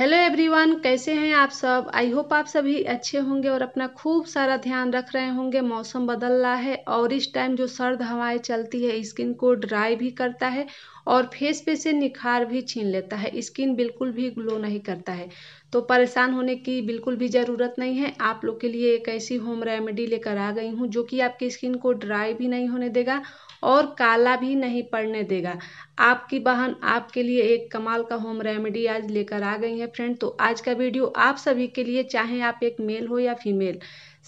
hello everyone कैसे हैं आप सब आई होप आप सभी अच्छे होंगे और अपना खूब सारा ध्यान रख रहे होंगे मौसम बदल रहा है और इस टाइम जो सर्द हवाएं चलती है स्किन को ड्राई भी करता है और फेस पे से निखार भी छीन लेता है स्किन बिल्कुल भी ग्लो नहीं करता है तो परेशान होने की बिल्कुल भी ज़रूरत नहीं है आप लोग के लिए एक ऐसी होम रेमेडी लेकर आ गई हूँ जो कि आपकी स्किन को ड्राई भी नहीं होने देगा और काला भी नहीं पड़ने देगा आपकी बहन आपके लिए एक कमाल का होम रेमेडी आज लेकर आ गई है फ्रेंड तो आज का वीडियो आप सभी के लिए चाहे आप एक मेल हो या फीमेल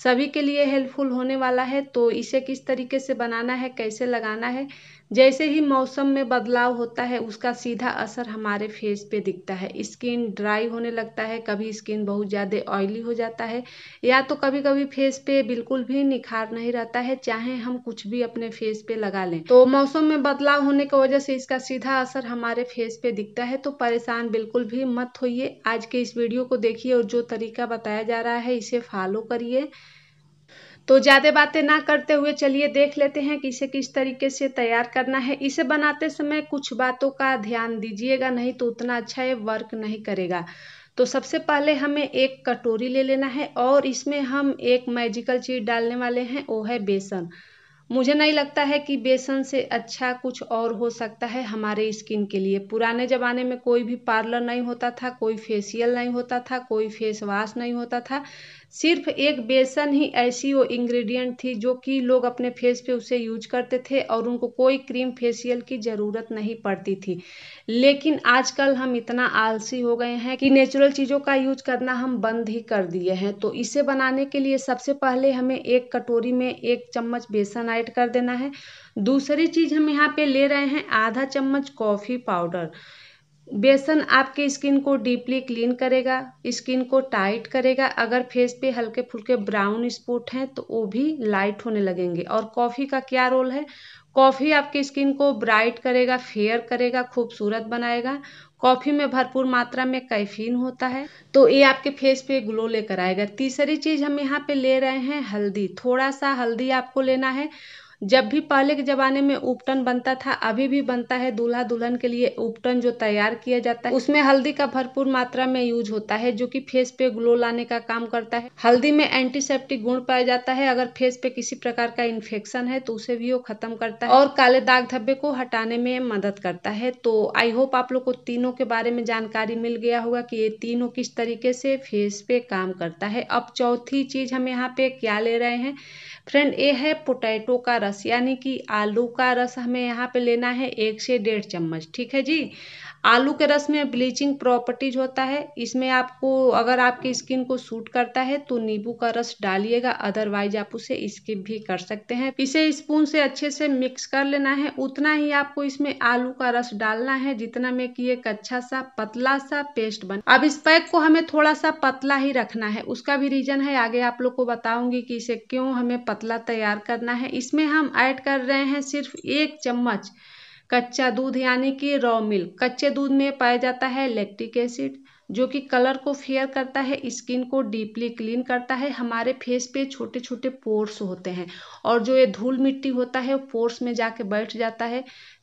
सभी के लिए हेल्पफुल होने वाला है तो इसे किस तरीके से बनाना है कैसे लगाना है जैसे ही मौसम में बदलाव होता है उसका सीधा असर हमारे फेस पे दिखता है स्किन ड्राई होने लगता है कभी स्किन बहुत ज़्यादा ऑयली हो जाता है या तो कभी कभी फेस पे बिल्कुल भी निखार नहीं रहता है चाहे हम कुछ भी अपने फेस पे लगा लें तो मौसम में बदलाव होने की वजह से इसका सीधा असर हमारे फेस पे दिखता है तो परेशान बिल्कुल भी मत होइए आज के इस वीडियो को देखिए और जो तरीका बताया जा रहा है इसे फॉलो करिए तो ज़्यादा बातें ना करते हुए चलिए देख लेते हैं कि इसे किस तरीके से तैयार करना है इसे बनाते समय कुछ बातों का ध्यान दीजिएगा नहीं तो उतना अच्छा ये वर्क नहीं करेगा तो सबसे पहले हमें एक कटोरी ले लेना है और इसमें हम एक मैजिकल चीज़ डालने वाले हैं वो है बेसन मुझे नहीं लगता है कि बेसन से अच्छा कुछ और हो सकता है हमारे स्किन के लिए पुराने ज़माने में कोई भी पार्लर नहीं होता था कोई फेसियल नहीं होता था कोई फेस वाश नहीं होता था सिर्फ एक बेसन ही ऐसी वो इंग्रेडिएंट थी जो कि लोग अपने फेस पे उसे यूज करते थे और उनको कोई क्रीम फेशियल की ज़रूरत नहीं पड़ती थी लेकिन आजकल हम इतना आलसी हो गए हैं कि नेचुरल चीज़ों का यूज करना हम बंद ही कर दिए हैं तो इसे बनाने के लिए सबसे पहले हमें एक कटोरी में एक चम्मच बेसन ऐड कर देना है दूसरी चीज़ हम यहाँ पे ले रहे हैं आधा चम्मच कॉफ़ी पाउडर बेसन आपके स्किन को डीपली क्लीन करेगा स्किन को टाइट करेगा अगर फेस पे हल्के फुल्के ब्राउन स्पॉट हैं तो वो भी लाइट होने लगेंगे और कॉफ़ी का क्या रोल है कॉफ़ी आपके स्किन को ब्राइट करेगा फेयर करेगा खूबसूरत बनाएगा कॉफ़ी में भरपूर मात्रा में कैफीन होता है तो ये आपके फेस पे ग्लो लेकर आएगा तीसरी चीज़ हम यहाँ पे ले रहे हैं हल्दी थोड़ा सा हल्दी आपको लेना है जब भी पहले के ज़माने में उपटन बनता था अभी भी बनता है दूल्हा दुल्हन के लिए उपटन जो तैयार किया जाता है उसमें हल्दी का भरपूर मात्रा में यूज होता है जो कि फेस पे ग्लो लाने का काम करता है हल्दी में एंटीसेप्टिक गुण पाया जाता है अगर फेस पे किसी प्रकार का इन्फेक्शन है तो उसे भी वो खत्म करता है और काले दाग धब्बे को हटाने में मदद करता है तो आई होप आप लोग को तीनों के बारे में जानकारी मिल गया होगा की ये तीनों किस तरीके से फेस पे काम करता है अब चौथी चीज हम यहाँ पे क्या ले रहे हैं फ्रेंड ये है पोटैटो का रस यानी कि आलू का रस हमें यहाँ पे लेना है एक से डेढ़ चम्मच ठीक है जी आलू के रस में ब्लीचिंग प्रॉपर्टीज होता है इसमें आपको अगर आपके स्किन को सूट करता है तो नींबू का रस डालिएगा अदरवाइज आप उसे स्किप भी कर सकते हैं इसे स्पून से अच्छे से मिक्स कर लेना है उतना ही आपको इसमें आलू का रस डालना है जितना में कि एक अच्छा सा पतला सा पेस्ट बन अब इस पैक को हमें थोड़ा सा पतला ही रखना है उसका भी रीजन है आगे आप लोग को बताऊंगी कि इसे क्यों हमें पतला तैयार करना है इसमें हम ऐड कर रहे हैं सिर्फ एक चम्मच कच्चा दूध यानी कि रॉ मिल्क कच्चे दूध में पाया जाता है लैक्टिक एसिड जो कि कलर को फेयर करता है स्किन को डीपली क्लीन करता है हमारे फेस पे छोटे छोटे पोर्स होते हैं और जो ये धूल मिट्टी होता है वो पोर्स में जाके बैठ जाता है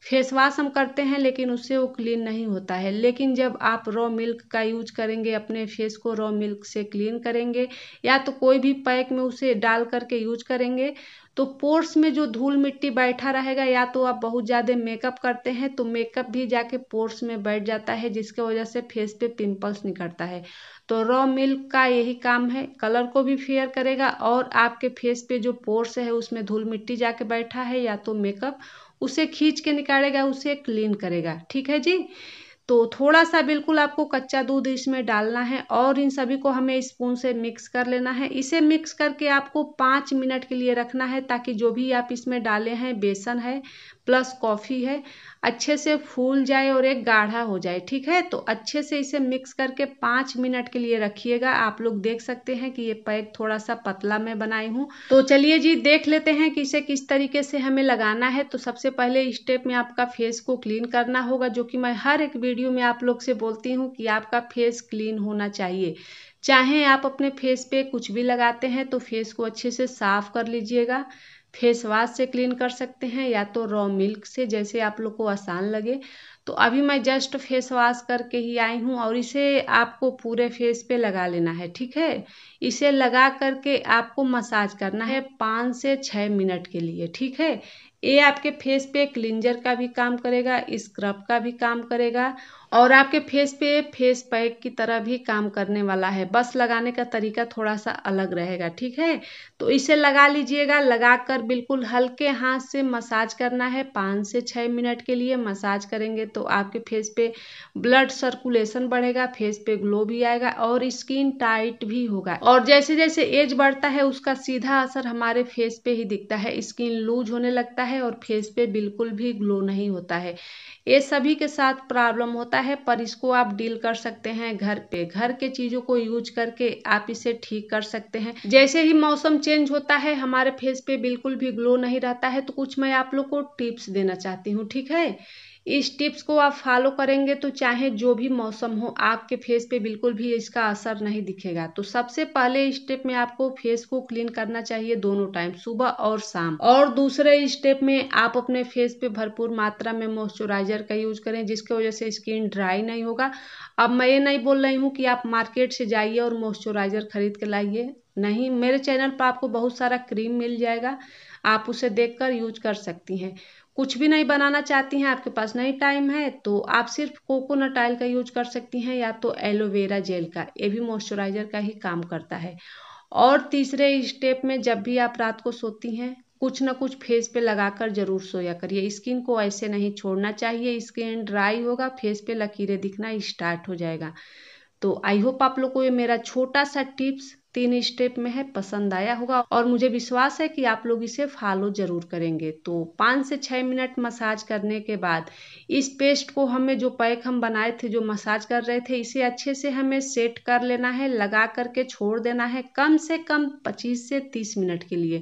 फेस वाश हम करते हैं लेकिन उससे वो क्लीन नहीं होता है लेकिन जब आप रॉ मिल्क का यूज करेंगे अपने फेस को रॉ मिल्क से क्लीन करेंगे या तो कोई भी पैक में उसे डाल करके यूज करेंगे तो पोर्स में जो धूल मिट्टी बैठा रहेगा या तो आप बहुत ज़्यादा मेकअप करते हैं तो मेकअप भी जाके पोर्स में बैठ जाता है जिसके वजह से फेस पे पिंपल्स निकलता है तो रॉ मिल्क का यही काम है कलर को भी फेयर करेगा और आपके फेस पे जो पोर्स है उसमें धूल मिट्टी जाके बैठा है या तो मेकअप उसे खींच के निकालेगा उसे क्लीन करेगा ठीक है जी तो थोड़ा सा बिल्कुल आपको कच्चा दूध इसमें डालना है और इन सभी को हमें स्पून से मिक्स कर लेना है इसे मिक्स करके आपको पाँच मिनट के लिए रखना है ताकि जो भी आप इसमें डाले हैं बेसन है प्लस कॉफ़ी है अच्छे से फूल जाए और एक गाढ़ा हो जाए ठीक है तो अच्छे से इसे मिक्स करके पाँच मिनट के लिए रखिएगा आप लोग देख सकते हैं कि ये पैक थोड़ा सा पतला मैं बनाई हूँ तो चलिए जी देख लेते हैं कि इसे किस तरीके से हमें लगाना है तो सबसे पहले स्टेप में आपका फेस को क्लीन करना होगा जो कि मैं हर एक वीडियो में आप लोग से बोलती हूँ कि आपका फेस क्लीन होना चाहिए चाहे आप अपने फेस पे कुछ भी लगाते हैं तो फेस को अच्छे से साफ कर लीजिएगा फेस वाश से क्लीन कर सकते हैं या तो रॉ मिल्क से जैसे आप लोग को आसान लगे तो अभी मैं जस्ट फेस वाश करके ही आई हूँ और इसे आपको पूरे फेस पे लगा लेना है ठीक है इसे लगा करके आपको मसाज करना है पाँच से छः मिनट के लिए ठीक है ये आपके फेस पे क्लिंजर का भी काम करेगा स्क्रब का भी काम करेगा और आपके फेस पे फेस पैक की तरह भी काम करने वाला है बस लगाने का तरीका थोड़ा सा अलग रहेगा ठीक है तो इसे लगा लीजिएगा लगाकर बिल्कुल हल्के हाथ से मसाज करना है पाँच से छः मिनट के लिए मसाज करेंगे तो आपके फेस पे ब्लड सर्कुलेशन बढ़ेगा फेस पे ग्लो भी आएगा और स्किन टाइट भी होगा और जैसे जैसे एज बढ़ता है उसका सीधा असर हमारे फेस पे ही दिखता है स्किन लूज होने लगता है और फेस पे बिल्कुल भी ग्लो नहीं होता है ये सभी के साथ प्रॉब्लम होता है पर इसको आप डील कर सकते हैं घर पे घर के चीज़ों को यूज करके आप इसे ठीक कर सकते हैं जैसे ही मौसम चेंज होता है हमारे फेस पे बिल्कुल भी ग्लो नहीं रहता है तो कुछ मैं आप लोग को टिप्स देना चाहती हूँ ठीक है इस टिप्स को आप फॉलो करेंगे तो चाहे जो भी मौसम हो आपके फेस पे बिल्कुल भी इसका असर नहीं दिखेगा तो सबसे पहले स्टेप में आपको फेस को क्लीन करना चाहिए दोनों टाइम सुबह और शाम और दूसरे स्टेप में आप अपने फेस पे भरपूर मात्रा में मॉइस्चराइजर का यूज करें जिसकी वजह से स्किन ड्राई नहीं होगा अब मैं ये नहीं बोल रही हूँ कि आप मार्केट से जाइए और मॉइस्चराइजर खरीद के लाइए नहीं मेरे चैनल पर आपको बहुत सारा क्रीम मिल जाएगा आप उसे देखकर यूज कर सकती हैं कुछ भी नहीं बनाना चाहती हैं आपके पास नहीं टाइम है तो आप सिर्फ कोकोनट ऑयल का यूज कर सकती हैं या तो एलोवेरा जेल का ये भी मॉइस्चराइजर का ही काम करता है और तीसरे स्टेप में जब भी आप रात को सोती हैं कुछ ना कुछ फेस पे लगाकर जरूर सोया करिए स्किन को ऐसे नहीं छोड़ना चाहिए स्किन ड्राई होगा फेस पे लकीरें दिखना स्टार्ट हो जाएगा तो आई होप आप लोग को ये मेरा छोटा सा टिप्स तीन स्टेप में है पसंद आया होगा और मुझे विश्वास है कि आप लोग इसे फॉलो ज़रूर करेंगे तो पाँच से छः मिनट मसाज करने के बाद इस पेस्ट को हमें जो पैक हम बनाए थे जो मसाज कर रहे थे इसे अच्छे से हमें सेट कर लेना है लगा करके छोड़ देना है कम से कम पच्चीस से तीस मिनट के लिए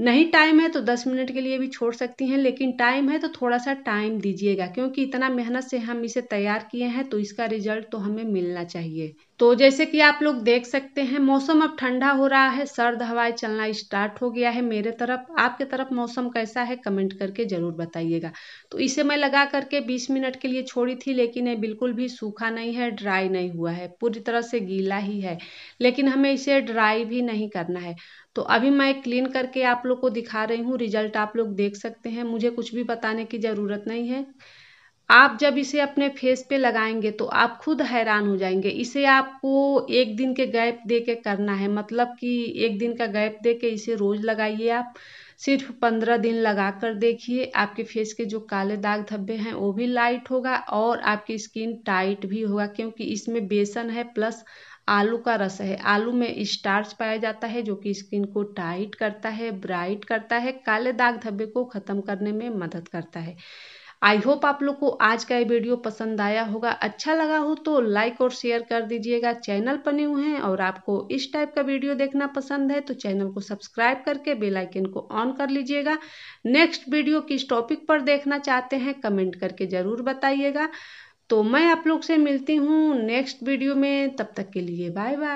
नहीं टाइम है तो दस मिनट के लिए भी छोड़ सकती हैं लेकिन टाइम है तो थोड़ा सा टाइम दीजिएगा क्योंकि इतना मेहनत से हम इसे तैयार किए हैं तो इसका रिजल्ट तो हमें मिलना चाहिए तो जैसे कि आप लोग देख सकते हैं मौसम अब ठंडा हो रहा है सर्द हवाएं चलना स्टार्ट हो गया है मेरे तरफ आपके तरफ मौसम कैसा है कमेंट करके ज़रूर बताइएगा तो इसे मैं लगा करके 20 मिनट के लिए छोड़ी थी लेकिन ये बिल्कुल भी सूखा नहीं है ड्राई नहीं हुआ है पूरी तरह से गीला ही है लेकिन हमें इसे ड्राई भी नहीं करना है तो अभी मैं क्लीन करके आप लोग को दिखा रही हूँ रिजल्ट आप लोग देख सकते हैं मुझे कुछ भी बताने की ज़रूरत नहीं है आप जब इसे अपने फेस पे लगाएंगे तो आप खुद हैरान हो जाएंगे इसे आपको एक दिन के गैप दे के करना है मतलब कि एक दिन का गैप दे के इसे रोज़ लगाइए आप सिर्फ पंद्रह दिन लगा कर देखिए आपके फेस के जो काले दाग धब्बे हैं वो भी लाइट होगा और आपकी स्किन टाइट भी होगा क्योंकि इसमें बेसन है प्लस आलू का रस है आलू में स्टार्च पाया जाता है जो कि स्किन को टाइट करता है ब्राइट करता है काले दाग धब्बे को ख़त्म करने में मदद करता है आई होप आप लोग को आज का ये वीडियो पसंद आया होगा अच्छा लगा हो तो लाइक और शेयर कर दीजिएगा चैनल पर न्यू हैं और आपको इस टाइप का वीडियो देखना पसंद है तो चैनल को सब्सक्राइब करके बेल आइकन को ऑन कर लीजिएगा नेक्स्ट वीडियो किस टॉपिक पर देखना चाहते हैं कमेंट करके ज़रूर बताइएगा तो मैं आप लोग से मिलती हूँ नेक्स्ट वीडियो में तब तक के लिए बाय बाय